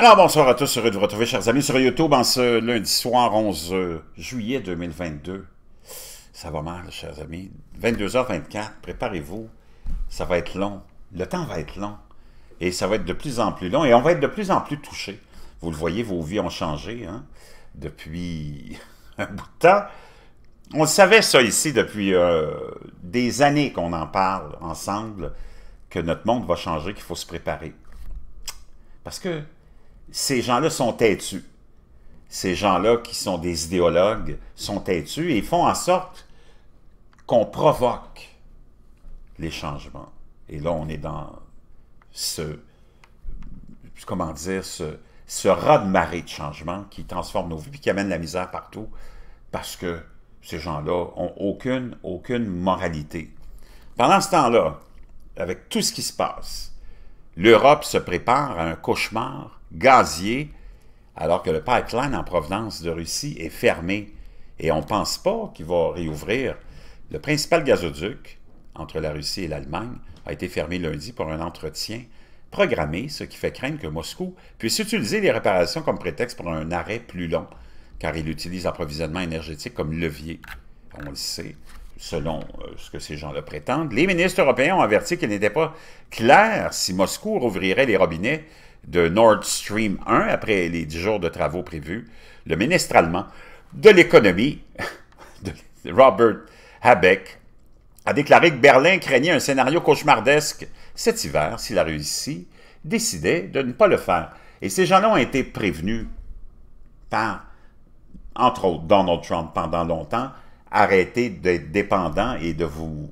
Alors, bonsoir à tous. Heureux de vous retrouver, chers amis, sur YouTube en ce lundi soir 11 euh, juillet 2022. Ça va mal, chers amis. 22h24, préparez-vous. Ça va être long. Le temps va être long. Et ça va être de plus en plus long. Et on va être de plus en plus touchés. Vous le voyez, vos vies ont changé hein, depuis un bout de temps. On savait ça ici depuis euh, des années qu'on en parle ensemble, que notre monde va changer, qu'il faut se préparer. Parce que ces gens-là sont têtus. Ces gens-là qui sont des idéologues sont têtus et font en sorte qu'on provoque les changements. Et là, on est dans ce, comment dire, ce, ce raz de marée de changements qui transforme nos vies et qui amène la misère partout parce que ces gens-là ont aucune, aucune moralité. Pendant ce temps-là, avec tout ce qui se passe, l'Europe se prépare à un cauchemar gazier, alors que le pipeline en provenance de Russie est fermé et on ne pense pas qu'il va réouvrir. Le principal gazoduc entre la Russie et l'Allemagne a été fermé lundi pour un entretien programmé, ce qui fait craindre que Moscou puisse utiliser les réparations comme prétexte pour un arrêt plus long, car il utilise l'approvisionnement énergétique comme levier. On le sait, selon euh, ce que ces gens-là prétendent. Les ministres européens ont averti qu'il n'était pas clair si Moscou rouvrirait les robinets de Nord Stream 1 après les 10 jours de travaux prévus, le ministre allemand de l'économie, Robert Habeck, a déclaré que Berlin craignait un scénario cauchemardesque cet hiver s'il a réussi, décidait de ne pas le faire. Et ces gens-là ont été prévenus par, entre autres, Donald Trump pendant longtemps, arrêter d'être dépendant et de vous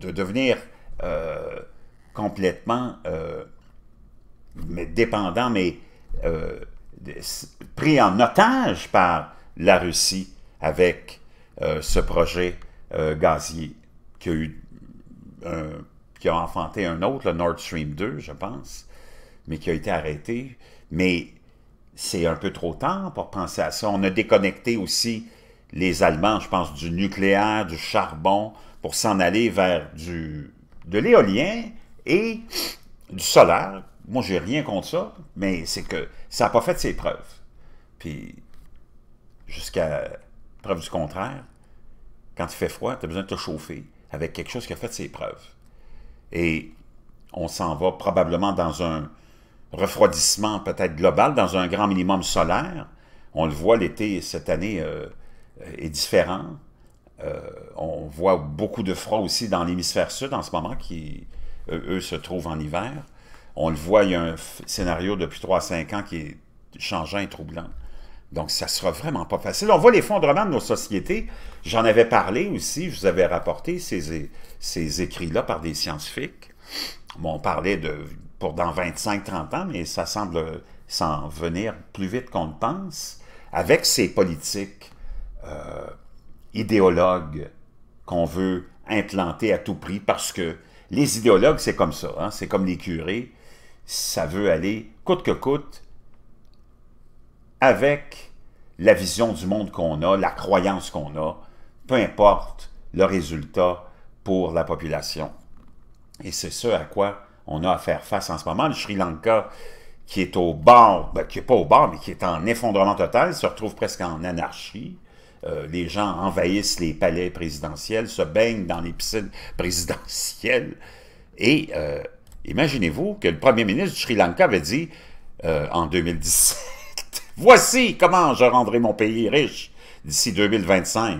de devenir euh, complètement euh, dépendant mais euh, pris en otage par la Russie avec euh, ce projet euh, gazier qui a, eu qui a enfanté un autre, le Nord Stream 2, je pense, mais qui a été arrêté. Mais c'est un peu trop tard pour penser à ça. On a déconnecté aussi les Allemands, je pense, du nucléaire, du charbon, pour s'en aller vers du, de l'éolien et du solaire, moi, j'ai rien contre ça, mais c'est que ça n'a pas fait ses preuves. Puis, jusqu'à preuve du contraire, quand il fait froid, tu as besoin de te chauffer avec quelque chose qui a fait ses preuves. Et on s'en va probablement dans un refroidissement peut-être global, dans un grand minimum solaire. On le voit, l'été cette année euh, euh, est différent. Euh, on voit beaucoup de froid aussi dans l'hémisphère sud en ce moment, qui, eux, se trouvent en hiver on le voit, il y a un scénario depuis 3 5 ans qui est changeant et troublant. Donc, ça sera vraiment pas facile. On voit l'effondrement de nos sociétés. J'en avais parlé aussi, je vous avais rapporté ces, écrits-là par des scientifiques. on parlait de pour dans 25-30 ans, mais ça semble s'en venir plus vite qu'on ne pense, avec ces politiques euh, idéologues qu'on veut implanter à tout prix parce que les idéologues, c'est comme ça, hein. c'est comme les curés, ça veut aller coûte que coûte avec la vision du monde qu'on a, la croyance qu'on a, peu importe le résultat pour la population. Et c'est ce à quoi on a à faire face en ce moment. Le Sri Lanka, qui est au bord, ben, qui n'est pas au bord, mais qui est en effondrement total, se retrouve presque en anarchie. Euh, les gens envahissent les palais présidentiels, se baignent dans les piscines présidentielles. Et euh, imaginez-vous que le premier ministre du Sri Lanka avait dit euh, en 2017, « Voici comment je rendrai mon pays riche d'ici 2025. »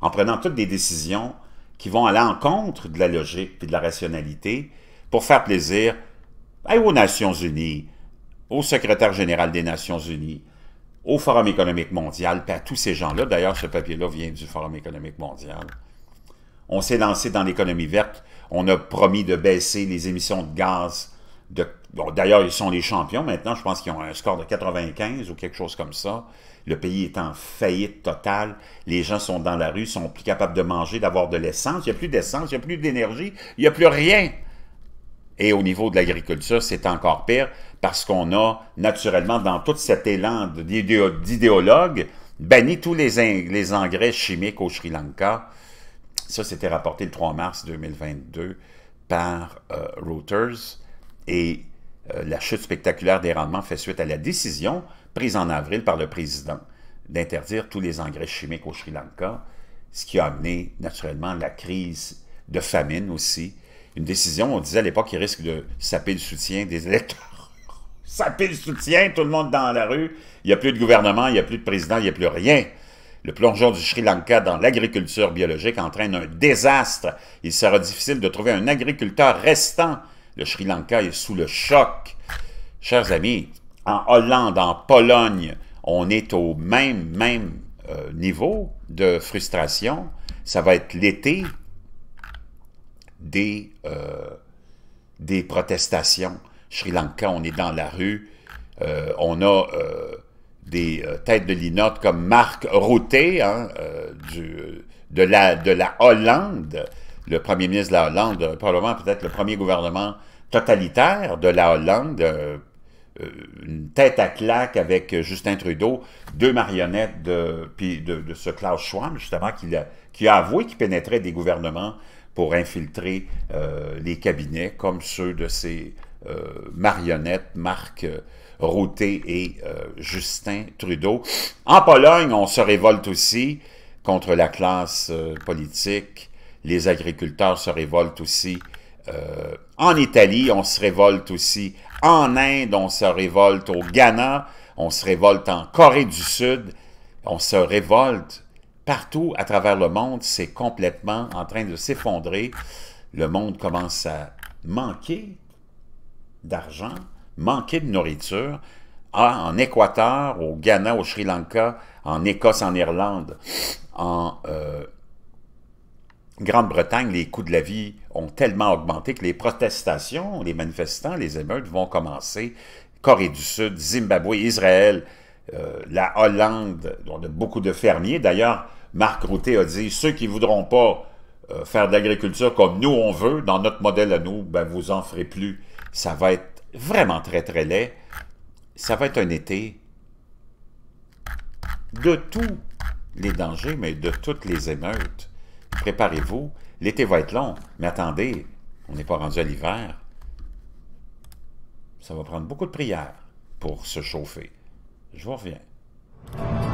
En prenant toutes des décisions qui vont à l'encontre de la logique et de la rationalité pour faire plaisir aux Nations Unies, au secrétaire général des Nations Unies, au Forum économique mondial, à tous ces gens-là. D'ailleurs, ce papier-là vient du Forum économique mondial. On s'est lancé dans l'économie verte. On a promis de baisser les émissions de gaz. D'ailleurs, ils sont les champions maintenant. Je pense qu'ils ont un score de 95 ou quelque chose comme ça. Le pays est en faillite totale. Les gens sont dans la rue, sont plus capables de manger, d'avoir de l'essence. Il n'y a plus d'essence, il n'y a plus d'énergie, il n'y a plus rien. Et au niveau de l'agriculture, c'est encore pire parce qu'on a naturellement, dans tout cet élan d'idéologues, banni tous les, engrais chimiques au Sri Lanka. Ça, c'était rapporté le 3 mars 2022 par euh, Reuters. Et euh, la chute spectaculaire des rendements fait suite à la décision prise en avril par le président d'interdire tous les engrais chimiques au Sri Lanka, ce qui a amené naturellement la crise de famine aussi une décision, on disait à l'époque qui risque de saper le soutien des électeurs. saper le soutien, tout le monde dans la rue. Il n'y a plus de gouvernement, il n'y a plus de président, il n'y a plus rien. Le plongeon du Sri Lanka dans l'agriculture biologique entraîne un désastre. Il sera difficile de trouver un agriculteur restant. Le Sri Lanka est sous le choc. Chers amis, en Hollande, en Pologne, on est au même, même euh, niveau de frustration. Ça va être l'été, des, euh, des protestations. Sri Lanka, on est dans la rue. Euh, on a euh, des têtes de linotte comme Marc Routé hein, de, la, de la Hollande, le premier ministre de la Hollande, probablement peut-être le premier gouvernement totalitaire de la Hollande, une tête à claque avec Justin Trudeau, deux marionnettes de, de, de ce Klaus Schwab, justement, qui qui a avoué qu'il pénétrait des gouvernements pour infiltrer euh, les cabinets comme ceux de ces euh, marionnettes Marc euh, Routé et Justin Trudeau. En Pologne, on se révolte aussi contre la classe politique. Les agriculteurs se révoltent aussi en Italie, on se révolte aussi en Inde, on se révolte au Ghana, on se révolte en Corée du Sud, on se révolte partout à travers le monde, c'est complètement en train de s'effondrer. Le monde commence à manquer d'argent, manquer de nourriture. Ah, en Équateur, au Ghana, au Sri Lanka, en Écosse, en Irlande, en euh, Grande-Bretagne, les coûts de la vie ont tellement augmenté que les protestations, les manifestants, les émeutes vont commencer. Corée du Sud, Zimbabwe, Israël, euh, la Hollande, on a beaucoup de fermiers. D'ailleurs, Marc Routé a dit, ceux qui ne voudront pas euh, faire de l'agriculture comme nous on veut, dans notre modèle à nous, ben vous en ferez plus. Ça va être vraiment très très laid. Ça va être un été de tous les dangers, mais de toutes les émeutes. Préparez-vous. L'été va être long, mais attendez, on n'est pas rendu à l'hiver. Ça va prendre beaucoup de prières pour se chauffer. Je vous reviens.